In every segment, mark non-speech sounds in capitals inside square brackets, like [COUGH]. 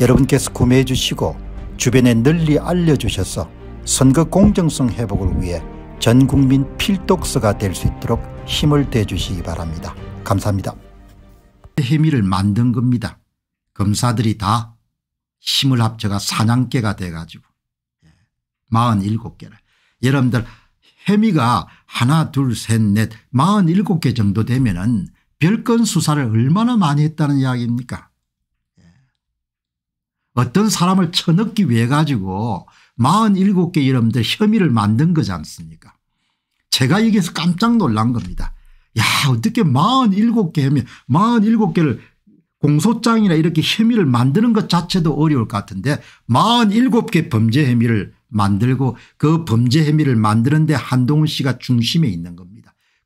여러분께서 구매해 주시고 주변에 널리 알려주셔서 선거 공정성 회복을 위해 전국민 필독서가 될 수 있도록 힘을 대주시기 바랍니다. 감사합니다. 혜미를 만든 겁니다. 검사들이 다 힘을 합쳐가 사냥개가 돼가지고 47개를 예. 여러분들 혜미가 하나 둘 셋넷 47개 정도 되면 은 별건 수사를 얼마나 많이 했다는 이야기입니까 어떤 사람을 쳐넣기 위해 가지고 47개 이름들 혐의를 만든 거지 않습니까 제가 여기서 깜짝 놀란 겁니다. 야 어떻게 47개 혐의 47개를 공소장이나 이렇게 혐의를 만드는 것 자체도 어려울 것 같은데 47개 범죄 혐의를 만들고 그 범죄 혐의를 만드는데 한동훈 씨가 중심에 있는 겁니다.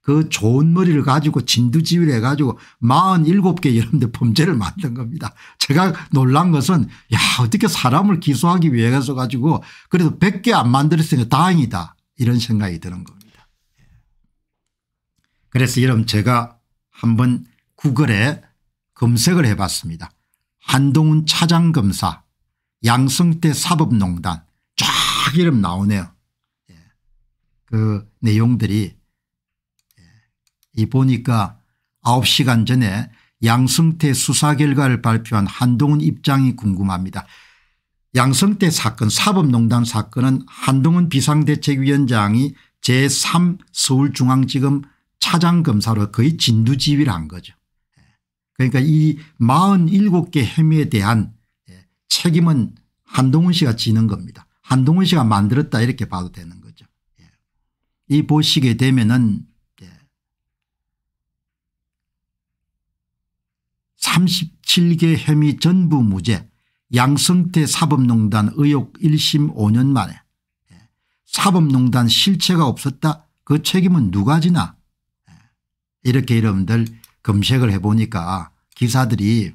그 좋은 머리를 가지고 진두지휘를 해가지고 47개 여러분들 범죄를 만든 겁니다. 제가 놀란 것은 야 어떻게 사람을 기소하기 위해서 가지고 그래도 100개 안 만들었으니 까 다행이다 이런 생각이 드는 겁니다. 예. 그래서 여러분 제가 한번 구글에 검색을 해봤습니다. 한동훈 차장검사 양성태 사법농단 쫙 이름 나오네요. 예. 그 내용들이 이 보니까 9시간 전에 양승태 수사 결과를 발표한 한동훈 입장이 궁금합니다. 양승태 사건 사법농단 사건은 한동훈 비상대책위원장이 제3 서울중앙지검 차장검사로 거의 진두지휘를 한 거죠. 그러니까 이 47개 혐의에 대한 예, 책임은 한동훈 씨가 지는 겁니다. 한동훈 씨가 만들었다 이렇게 봐도 되는 거죠. 예. 이 보시게 되면은 37개 혐의 전부 무죄 양성태 사법농단 의혹 1심 5년 만에 예. 사법농단 실체가 없었다 그 책임은 누가 지나 예. 이렇게 여러분들 검색을 해보니까 기사들이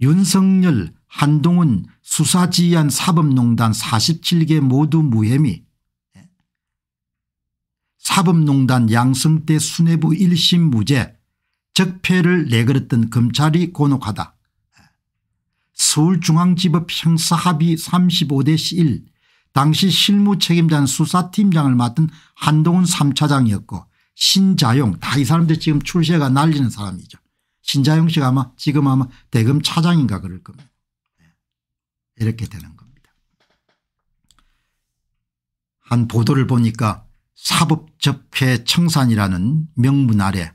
윤석열 한동훈 수사지휘한 사법농단 47개 모두 무혐의 예. 사법농단 양성태 수뇌부 1심 무죄 적폐를 내걸었던 검찰이 곤혹하다. 서울중앙지법 형사합의 35대 1 당시 실무책임자는 수사팀장을 맡은 한동훈 3차장이었고 신자용 다 이 사람들 지금 출세가 날리는 사람이죠. 신자용 씨가 아마 지금 아마 대검 차장인가 그럴 겁니다. 예, 이렇게 되는 겁니다. 한 보도를 보니까 사법적폐 청산이라는 명문 아래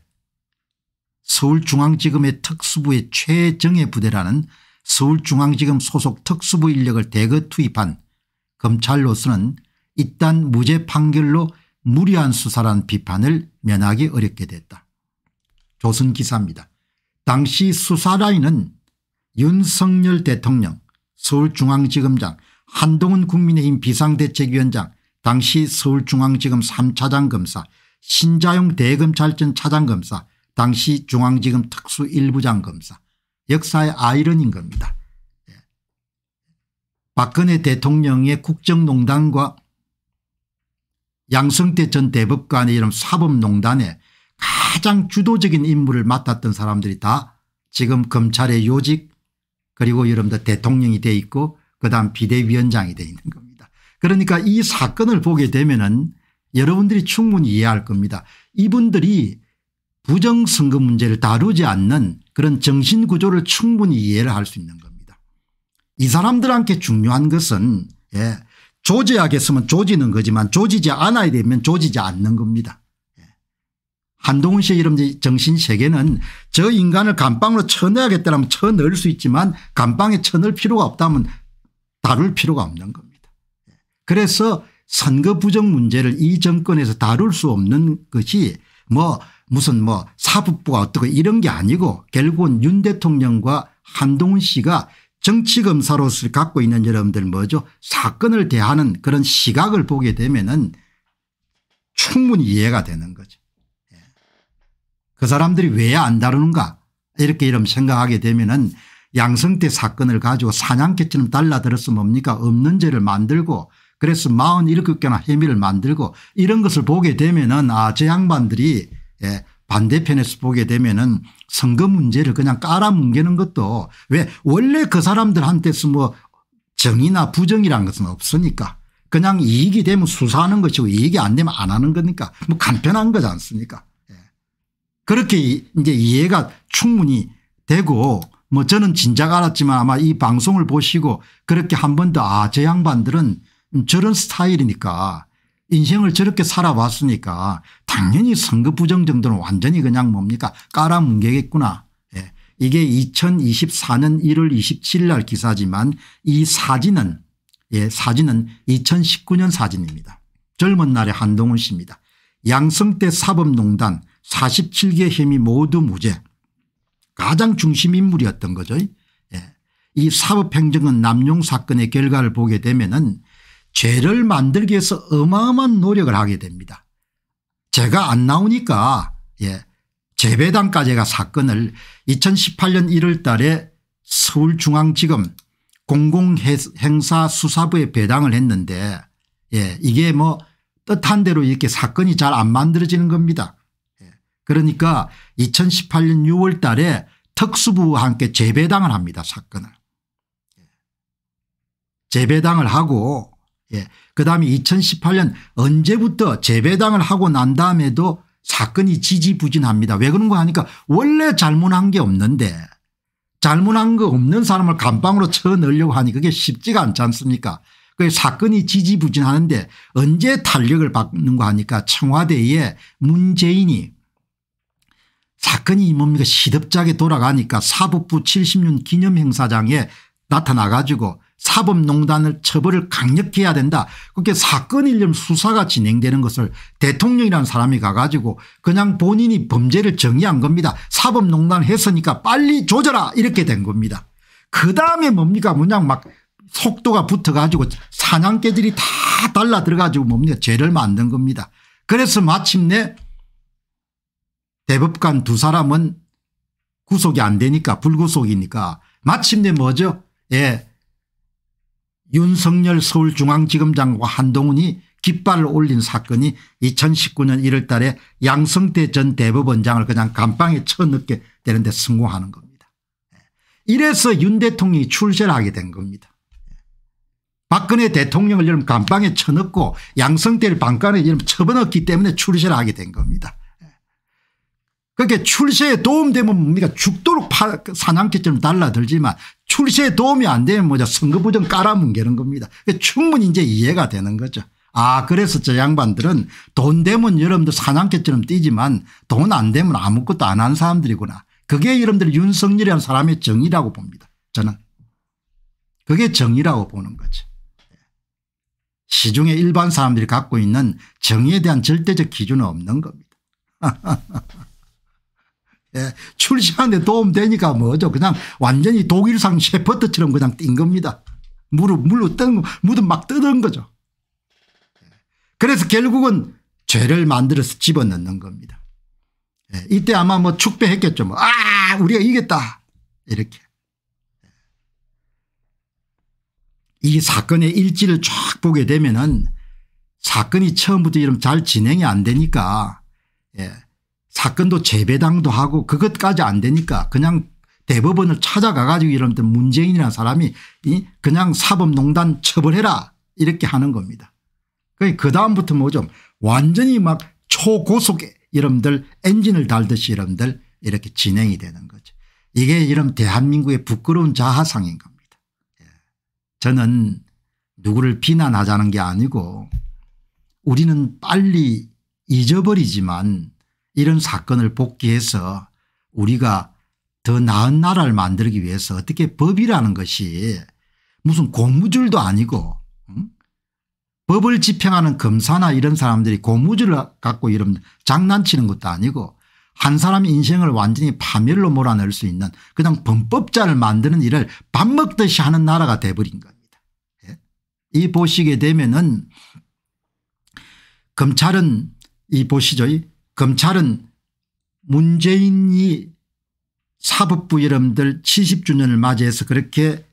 서울중앙지검의 특수부의 최정예 부대라는 서울중앙지검 소속 특수부 인력을 대거 투입한 검찰로서는 이딴 무죄 판결로 무리한 수사란 비판을 면하기 어렵게 됐다. 조선 기사입니다. 당시 수사라인은 윤석열 대통령 서울중앙지검장 한동훈 국민의힘 비상대책위원장 당시 서울중앙지검 3차장검사 신자용 대검찰전 차장검사 당시 중앙지검 특수일부장 검사 역사의 아이러니인 겁니다. 예. 박근혜 대통령의 국정농단과 양승태 전 대법관의 이런 사법농단에 가장 주도적인 임무를 맡았던 사람들이 다 지금 검찰의 요직 그리고 여러분들 대통령이 돼 있고 그다음 비대위원장이 돼 있는 겁니다. 그러니까 이 사건을 보게 되면 은 여러분들이 충분히 이해할 겁니다. 이분들이 부정선거 문제를 다루지 않는 그런 정신구조를 충분히 이해를 할 수 있는 겁니다. 이 사람들한테 중요한 것은 예, 조지하겠으면 조지는 거지만 조지지 않아야 되면 조지지 않는 겁니다. 예. 한동훈 씨의 이런 정신세계는 저 인간을 감방으로 쳐내야겠다면 쳐넣을 수 있지만 감방에 쳐넣을 필요가 없다면 다룰 필요가 없는 겁니다. 예. 그래서 선거 부정 문제를 이 정권에서 다룰 수 없는 것이 뭐 무슨 뭐 사법부가 어떻고 이런 게 아니고 결국은 윤 대통령과 한동훈 씨가 정치검사로서 갖고 있는 여러분들 뭐죠 사건을 대하는 그런 시각을 보게 되면 은 충분히 이해가 되는 거죠. 예. 그 사람들이 왜 안 다루는가 이렇게 이런 생각하게 되면 은 양성태 사건을 가지고 사냥개처럼 달라들어서 뭡니까 없는 죄를 만들고 그래서 47개나 혐의를 만들고 이런 것을 보게 되면 은아 저 양반들이 예. 반대편에서 보게 되면은 선거 문제를 그냥 깔아뭉개는 것도 왜 원래 그 사람들한테서 뭐 정의나 부정이란 것은 없으니까 그냥 이익이 되면 수사하는 것이고 이익이 안 되면 안 하는 거니까 뭐 간편한 거지 않습니까 예. 그렇게 이제 이해가 충분히 되고 뭐 저는 진작 알았지만 아마 이 방송을 보시고 그렇게 한 번 더아저 양반들은 저런 스타일이니까 인생을 저렇게 살아왔으니까 당연히 선거 부정 정도는 완전히 그냥 뭡니까 깔아뭉개겠구나. 예. 이게 2024년 1월 27일 날 기사지만 이 사진은 예, 사진은 2019년 사진입니다. 젊은 날의 한동훈 씨입니다. 양성태 사법농단 47개 혐의 모두 무죄 가장 중심 인물이었던 거죠. 예. 이 사법행정은 남용 사건의 결과를 보게 되면 은 죄를 만들기 위해서 어마어마한 노력을 하게 됩니다. 제가 안 나오니까 예, 재배당까지가 사건을 2018년 1월 달에 서울중앙지검 공공행사수사부에 배당을 했는데 예, 이게 뭐 뜻한 대로 이렇게 사건이 잘 안 만들어지는 겁니다. 예, 그러니까 2018년 6월 달에 특수부와 함께 재배당을 합니다 사건을. 예. 재배당을 하고 예. 그다음에 2018년 언제부터 재배당을 하고 난 다음에도 사건이 지지부진합니다. 왜 그런가 하니까 원래 잘못한 게 없는데 잘못한 거 없는 사람을 감방으로 쳐넣으려고 하니 그게 쉽지가 않지 않습니까 그 사건이 지지부진하는데 언제 탄력을 받는거 하니까 청와대에 문재인이 사건이 뭡니까 시덥지하게 돌아가니까 사법부 70년 기념행사장에 나타나 가지고 사법농단을 처벌을 강력히 해야 된다. 그렇게 사건 일련 수사가 진행되는 것을 대통령이라는 사람이 가가지고 그냥 본인이 범죄를 정의한 겁니다. 사법농단 했으니까 빨리 조져라 이렇게 된 겁니다. 그 다음에 뭡니까 뭐냐 막 속도가 붙어가지고 사냥개들이 다 달라 들어가지고 뭡니까 죄를 만든 겁니다. 그래서 마침내 대법관 두 사람은 구속이 안 되니까 불구속이니까 마침내 뭐죠 예 윤석열 서울중앙지검장과 한동훈이 깃발을 올린 사건이 2019년 1월 달에 양성태 전 대법원장을 그냥 감방에 쳐넣게 되는데 성공하는 겁니다. 예. 이래서 윤 대통령이 출세를 하게 된 겁니다. 예. 박근혜 대통령을 이런 감방에 쳐넣고 양성태를 방간에 이런 쳐넣었기 때문에 출세를 하게 된 겁니다. 그렇게 출세에 도움되면 뭡니까 죽도록 파, 그 사냥개처럼 달라들지만 출세에 도움이 안 되면 뭐죠 선거부정 깔아뭉개는 겁니다. 충분히 이제 이해가 되는 거죠. 아 그래서 저 양반들은 돈 되면 여러분들 사냥개처럼 뛰지만 돈 안 되면 아무것도 안 한 사람들이구나. 그게 여러분들 윤석열이라는 사람의 정의라고 봅니다. 저는 그게 정의라고 보는 거죠. 시중에 일반 사람들이 갖고 있는 정의에 대한 절대적 기준은 없는 겁니다. [LAUGHS] 예, 출시하는데 도움 되니까 뭐죠. 그냥 완전히 독일상 셰퍼트처럼 그냥 뛴 겁니다. 무릎, 물로 뜬, 무덤 막 뜯은 거죠. 그래서 결국은 죄를 만들어서 집어넣는 겁니다. 예, 이때 아마 뭐 축배했겠죠. 뭐, 아, 우리가 이겼다. 이렇게. 예. 이 사건의 일지를 쫙 보게 되면은 사건이 처음부터 이러면 잘 진행이 안 되니까 예. 사건도 재배당도 하고 그것까지 안 되니까 그냥 대법원을 찾아가 가지고 이러면 문재인이라는 사람이 그냥 사법농단 처벌해라 이렇게 하는 겁니다. 그 다음부터 뭐 좀 완전히 막 초고속 이름들 엔진을 달듯이 이름들 이렇게 진행이 되는 거죠. 이게 이런 대한민국의 부끄러운 자아상인 겁니다. 예. 저는 누구를 비난하자는 게 아니고 우리는 빨리 잊어버리지만 이런 사건을 복귀해서 우리가 더 나은 나라를 만들기 위해서 어떻게 법이라는 것이 무슨 고무줄도 아니고 응? 법을 집행하는 검사나 이런 사람들이 고무줄을 갖고 이런 장난치는 것도 아니고 한 사람의 인생을 완전히 파멸로 몰아낼수 있는 그냥 범법자를 만드는 일을 밥 먹듯이 하는 나라가 돼버린 겁니다. 예? 이 보시게 되면은 검찰은 이 보시죠. 검찰은 문재인이 사법부 여러분들 70주년을 맞이해서 그렇게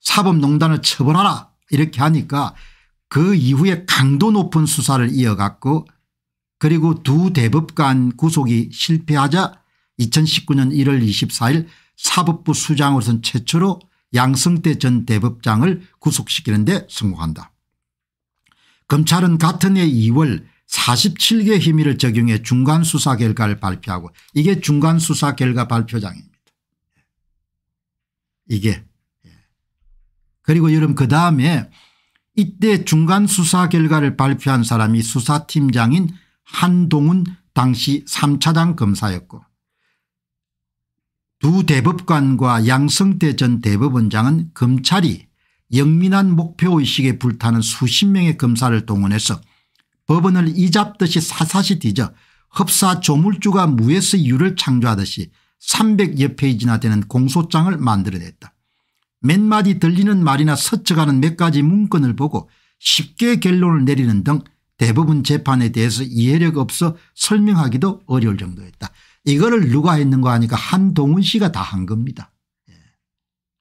사법농단을 처벌하라 이렇게 하니까 그 이후에 강도 높은 수사를 이어갔고 그리고 두 대법관 구속이 실패하자 2019년 1월 24일 사법부 수장으로선 최초로 양승태 전 대법장을 구속시키는 데 성공한다. 검찰은 같은 해 2월 47개 혐의를 적용해 중간수사 결과를 발표하고 이게 중간수사 결과 발표장입니다. 이게 그리고 여러분 그 다음에 이때 중간수사 결과를 발표한 사람이 수사팀장인 한동훈 당시 3차장 검사였고 두 대법관과 양성태 전 대법원장은 검찰이 영민한 목표의식에 불타는 수십 명의 검사를 동원해서 법원을 이잡듯이 사사시 뒤져 흡사 조물주가 무에서 유를 창조하듯이 300여 페이지나 되는 공소장을 만들어냈다. 몇 마디 들리는 말이나 스쳐가는 몇 가지 문건을 보고 쉽게 결론을 내리는 등 대부분 재판에 대해서 이해력 없어 설명하기도 어려울 정도였다. 이거를 누가 했는가 하니까 한동훈 씨가 다 한 겁니다. 예.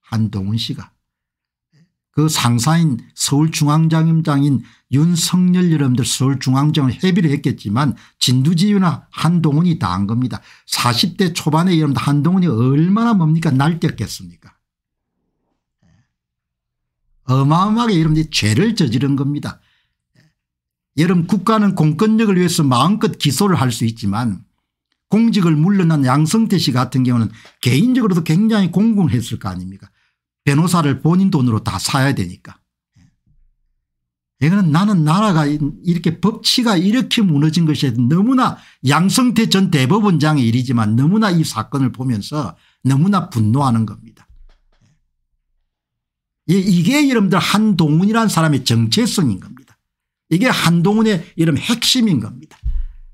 한동훈 씨가. 그 상사인 서울중앙장임장인 윤석열 여러분들 서울중앙장을 회비를 했겠지만 진두지휘나 한동훈이 다 한 겁니다. 40대 초반에 여러분들 한동훈이 얼마나 뭡니까 날뛰었겠습니까 예. 어마어마하게 여러분들이 죄를 저지른 겁니다. 예. 여러분 국가는 공권력을 위해서 마음껏 기소를 할 수 있지만 공직을 물러난 양성태 씨 같은 경우는 개인적으로도 굉장히 공공했을 거 아닙니까 변호사를 본인 돈으로 다 사야 되니까. 이거는 나는 나라가 이렇게 법치가 이렇게 무너진 것이 너무나 양성태 전 대법원장의 일이지만 너무나 이 사건을 보면서 너무나 분노하는 겁니다. 예, 이게 여러분들 한동훈이라는 사람의 정체성인 겁니다. 이게 한동훈의 이런 핵심인 겁니다.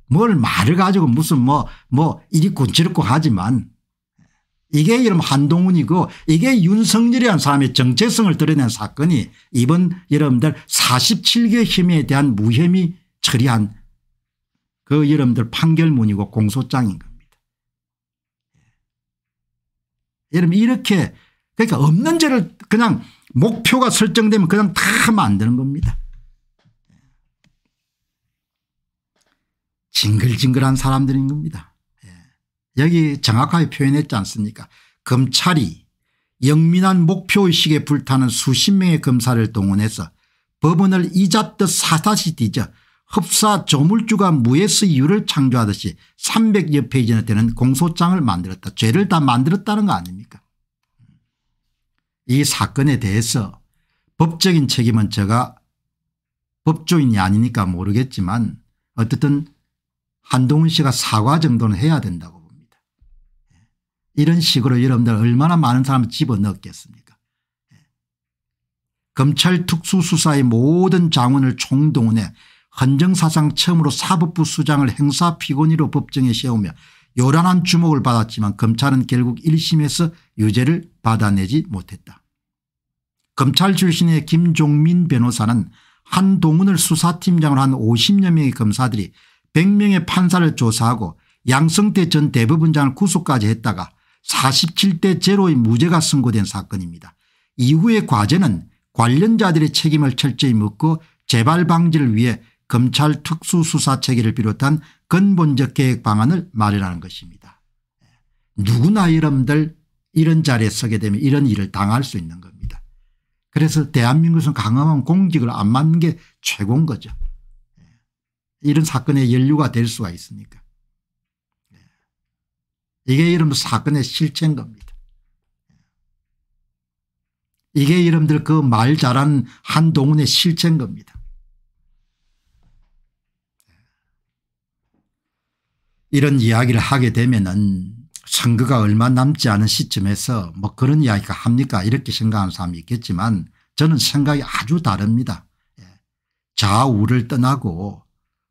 뭘 말을 가지고 무슨 뭐, 뭐 이리 군치르고 하지만 이게 이름 한동훈이고 이게 윤석열이란 사람의 정체성을 드러낸 사건이 이번 여러분들 47개 혐의에 대한 무혐의 처리한 그 여러분들 판결문이고 공소장인 겁니다. 예. 여러분 이렇게 그러니까 없는 죄를 그냥 목표가 설정되면 그냥 다 만드는 겁니다. 예. 징글징글한 사람들인 겁니다. 여기 정확하게 표현했지 않습니까 검찰이 영민한 목표의식에 불타는 수십 명의 검사를 동원해서 법원을 이잡듯 사다시 뒤져 흡사 조물주가 무에스 이유를 창조하듯이 300여 페이지나 되는 공소장을 만들었다. 죄를 다 만들었다는 거 아닙니까 이 사건에 대해서 법적인 책임은 제가 법조인이 아니니까 모르겠지만 어쨌든 한동훈 씨가 사과 정도는 해야 된다고 이런 식으로 여러분들 얼마나 많은 사람을 집어넣겠습니까 예. 검찰 특수수사의 모든 장원을 총동원해 헌정사상 처음으로 사법부 수장을 행사피고니로 법정에 세우며 요란한 주목을 받았지만 검찰은 결국 1심에서 유죄를 받아내지 못했다. 검찰 출신의 김종민 변호사는 한동훈을 수사팀장으로 한 50여 명의 검사들이 100명의 판사를 조사하고 양성태 전 대법원장을 구속까지 했다가 47대 제로의 무죄가 선고된 사건입니다. 이후의 과제는 관련자들의 책임을 철저히 묻고 재발 방지를 위해 검찰 특수수사체계를 비롯한 근본적 계획 방안을 마련하는 것입니다. 예. 누구나 여러분들 이런 자리에 서게 되면 이런 일을 당할 수 있는 겁니다. 그래서 대한민국은 강함한 공직을 안 맞는 게 최고인 거죠. 예. 이런 사건의 연류가 될 수가 있으니까. 이게 여러분 사건의 실체인 겁니다. 이게 이름들 그 말 잘한 한동훈의 실체인 겁니다. 이런 이야기를 하게 되면은 선거가 얼마 남지 않은 시점에서 뭐 그런 이야기가 합니까 이렇게 생각하는 사람이 있겠지만 저는 생각이 아주 다릅니다. 예. 좌우를 떠나고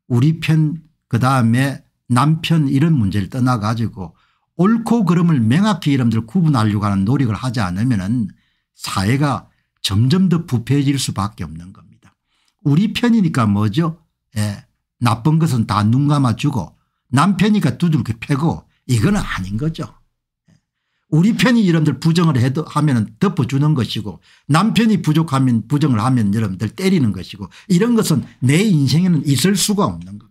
우리 편 그다음에 남편 이런 문제를 떠나가지고 옳고 그름을 명확히 여러분들 구분하려고 하는 노력을 하지 않으면 사회가 점점 더 부패해질 수밖에 없는 겁니다. 우리 편이니까 뭐죠? 예, 나쁜 것은 다 눈 감아주고 남편이니까 두들겨 패고 이건 아닌 거죠. 예, 우리 편이 여러분들 부정을 해도 하면 덮어주는 것이고 남편이 부족하면 부정을 하면 여러분들 때리는 것이고 이런 것은 내 인생에는 있을 수가 없는 겁니다.